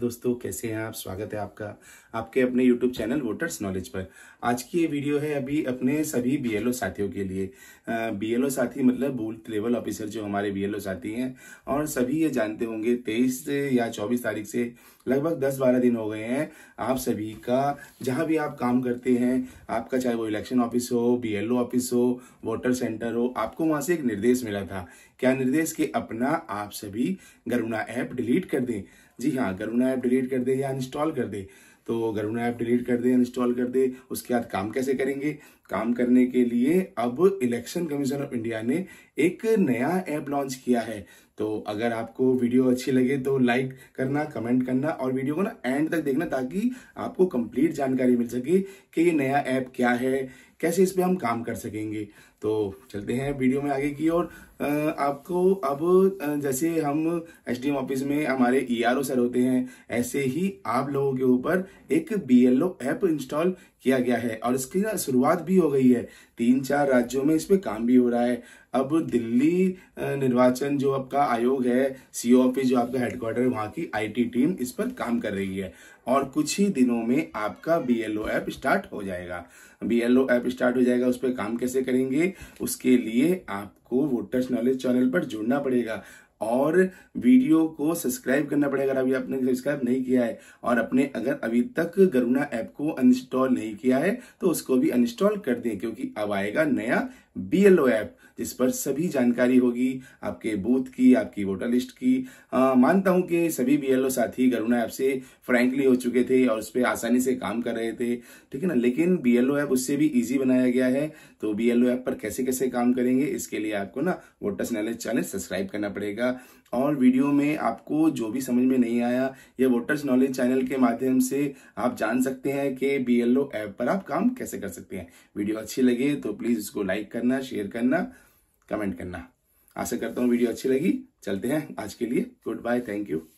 दोस्तों कैसे हैं आप स्वागत है आपका आपके अपने YouTube चैनल वोटर्स नॉलेज पर आज की ये वीडियो है अभी अपने सभी बी साथियों के लिए बी एल साथी मतलब बूथ लेवल ऑफिसर जो हमारे बी साथी हैं और सभी ये जानते होंगे 23 या 24 तारीख से लगभग 10-12 दिन हो गए हैं आप सभी का जहाँ भी आप काम करते हैं आपका चाहे वो इलेक्शन ऑफिस हो बी ऑफिस हो वोटर सेंटर हो आपको वहाँ से एक निर्देश मिला था क्या निर्देश कि अपना आप सभी गरुणा ऐप डिलीट कर दें जी हाँ उन्हें ऐप डिलीट कर दे या इंस्टॉल कर दे तो गरुणा ऐप डिलीट कर दे इंस्टॉल कर दे उसके बाद काम कैसे करेंगे काम करने के लिए अब इलेक्शन कमीशन ऑफ इंडिया ने एक नया ऐप लॉन्च किया है तो अगर आपको वीडियो अच्छी लगे तो लाइक करना कमेंट करना और वीडियो को ना एंड तक देखना ताकि आपको कंप्लीट जानकारी मिल सके कि ये नया ऐप क्या है कैसे इस पर हम काम कर सकेंगे तो चलते हैं वीडियो में आगे की और आपको अब जैसे हम एसडीएम ऑफिस में हमारे ईआरओ e सर होते हैं ऐसे ही आप लोगों के ऊपर एक बीएलओ ऐप इंस्टॉल किया गया है और इसकी शुरुआत भी हो गई है तीन चार राज्यों में इस पर काम भी हो रहा है अब दिल्ली निर्वाचन जो आपका आयोग है सीओ ऑफिस जो आपका हेडक्वार्टर है वहाँ की आईटी टीम इस पर काम कर रही है और कुछ ही दिनों में आपका बीएलओ ऐप स्टार्ट हो जाएगा बीएलओ ऐप स्टार्ट हो जाएगा उस पर काम कैसे करेंगे उसके लिए आपको वोटर्स नॉलेज चैनल पर जुड़ना पड़ेगा और वीडियो को सब्सक्राइब करना पड़ेगा अगर अभी आपने सब्सक्राइब नहीं किया है और अपने अगर अभी तक गरुणा ऐप को अनइंस्टॉल नहीं किया है तो उसको भी अनइंस्टॉल कर दें क्योंकि अब आएगा नया बीएलओ ऐप जिस पर सभी जानकारी होगी आपके बूथ की आपकी वोटर लिस्ट की आ, मानता हूं कि सभी बीएलओ साथी गरुणा ऐप से फ्रैंकली हो चुके थे और उस पर आसानी से काम कर रहे थे ठीक है ना लेकिन बीएलओ ऐप उससे भी इजी बनाया गया है तो बीएलओ ऐप पर कैसे कैसे काम करेंगे इसके लिए आपको ना वोटर्स नॉलेज चैनल सब्सक्राइब करना पड़ेगा और वीडियो में आपको जो भी समझ में नहीं आया ये वोटर्स नॉलेज चैनल के माध्यम से आप जान सकते हैं कि बीएलओ ऐप पर आप काम कैसे कर सकते हैं वीडियो अच्छी लगे तो प्लीज इसको लाइक कर करना शेयर करना कमेंट करना आशा करता हूँ वीडियो अच्छी लगी चलते हैं आज के लिए गुड बाय थैंक यू